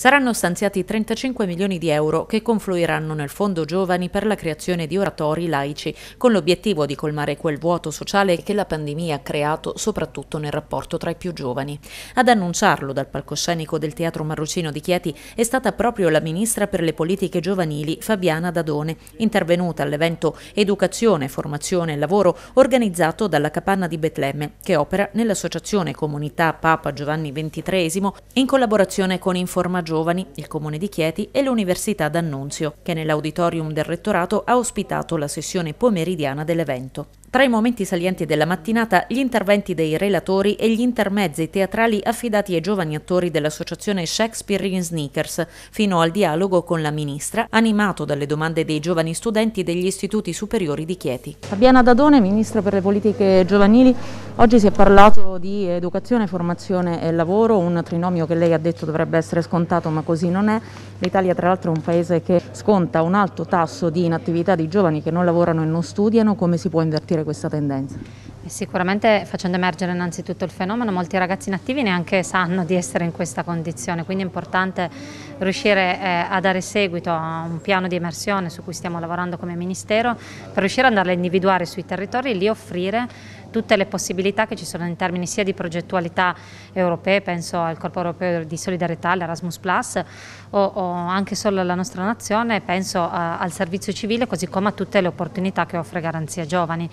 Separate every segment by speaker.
Speaker 1: Saranno stanziati 35 milioni di euro che confluiranno nel Fondo Giovani per la creazione di oratori laici, con l'obiettivo di colmare quel vuoto sociale che la pandemia ha creato soprattutto nel rapporto tra i più giovani. Ad annunciarlo dal palcoscenico del Teatro Marrucino di Chieti è stata proprio la ministra per le politiche giovanili Fabiana Dadone, intervenuta all'evento Educazione, Formazione e Lavoro organizzato dalla Capanna di Betlemme, che opera nell'associazione Comunità Papa Giovanni XXIII in collaborazione con Informazione Giovani, il Comune di Chieti e l'Università d'Annunzio, che nell'auditorium del rettorato ha ospitato la sessione pomeridiana dell'evento. Tra i momenti salienti della mattinata, gli interventi dei relatori e gli intermezzi teatrali affidati ai giovani attori dell'associazione Shakespeare in Sneakers, fino al dialogo con la ministra, animato dalle domande dei giovani studenti degli istituti superiori di Chieti. Fabiana Dadone, ministra per le politiche giovanili Oggi si è parlato di educazione, formazione e lavoro, un trinomio che lei ha detto dovrebbe essere scontato ma così non è. L'Italia tra l'altro è un paese che sconta un alto tasso di inattività di giovani che non lavorano e non studiano, come si può invertire questa tendenza? Eh,
Speaker 2: sicuramente facendo emergere innanzitutto il fenomeno, molti ragazzi inattivi neanche sanno di essere in questa condizione, quindi è importante riuscire eh, a dare seguito a un piano di immersione su cui stiamo lavorando come Ministero, per riuscire ad andarle a individuare sui territori e lì offrire tutte le possibilità che ci sono in termini sia di progettualità europee, penso al Corpo Europeo di Solidarietà, all'Erasmus Plus, o, o, anche solo alla nostra nazione, penso a, al servizio civile, così come a tutte le opportunità che offre Garanzia Giovani.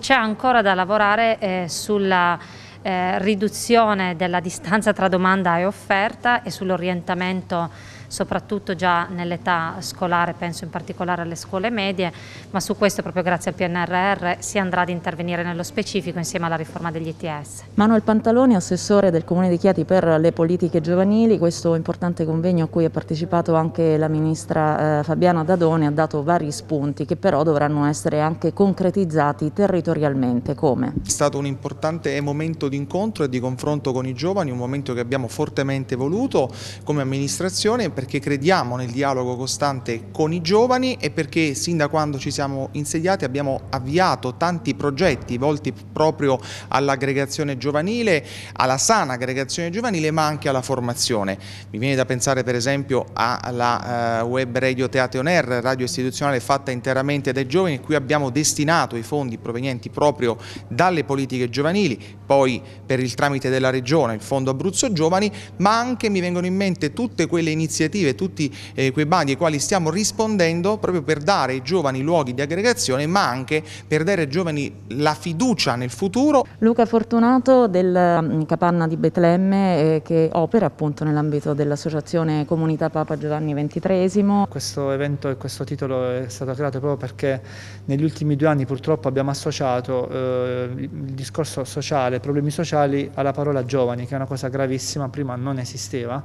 Speaker 2: C'è ancora da lavorare eh, sulla eh, riduzione della distanza tra domanda e offerta e sull'orientamento soprattutto già nell'età scolare, penso in particolare alle scuole medie, ma su questo proprio grazie al PNRR si andrà ad intervenire nello specifico insieme alla riforma degli ITS.
Speaker 1: Manuel Pantaloni, assessore del Comune di Chieti per le politiche giovanili, questo importante convegno a cui ha partecipato anche la ministra eh, Fabiana Dadone ha dato vari spunti che però dovranno essere anche concretizzati territorialmente. Come?
Speaker 3: È stato un importante momento di incontro e di confronto con i giovani, un momento che abbiamo fortemente voluto come amministrazione Per perché crediamo nel dialogo costante con i giovani e perché sin da quando ci siamo insediati abbiamo avviato tanti progetti volti proprio all'aggregazione giovanile, alla sana aggregazione giovanile ma anche alla formazione. Mi viene da pensare per esempio alla eh, web radio Teatro Air, radio istituzionale fatta interamente dai giovani, cui abbiamo destinato i fondi provenienti proprio dalle politiche giovanili, poi per il tramite della regione il Fondo Abruzzo Giovani, ma anche mi vengono in mente tutte quelle iniziative iniziative, tutti eh, quei bandi ai quali stiamo rispondendo proprio per dare ai giovani luoghi di aggregazione ma anche per dare ai giovani la fiducia nel futuro.
Speaker 1: Luca Fortunato del mm, Capanna di Betlemme eh, che opera appunto nell'ambito dell'associazione Comunità Papa Giovanni XXIII.
Speaker 4: Questo evento e questo titolo è stato creato proprio perché negli ultimi due anni purtroppo abbiamo associato eh, il discorso sociale, problemi sociali alla parola giovani che è una cosa gravissima, prima non esisteva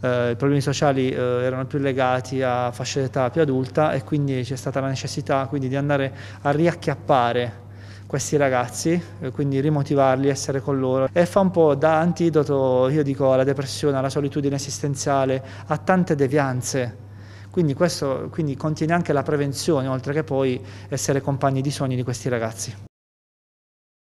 Speaker 4: eh, i problemi sociali eh, erano più legati a fasce d'età più adulta e quindi c'è stata la necessità quindi, di andare a riacchiappare questi ragazzi, eh, quindi rimotivarli, essere con loro. E fa un po' da antidoto, io dico, alla depressione, alla solitudine esistenziale, a tante devianze. Quindi questo quindi contiene anche la prevenzione, oltre che poi essere compagni di sogni di questi ragazzi.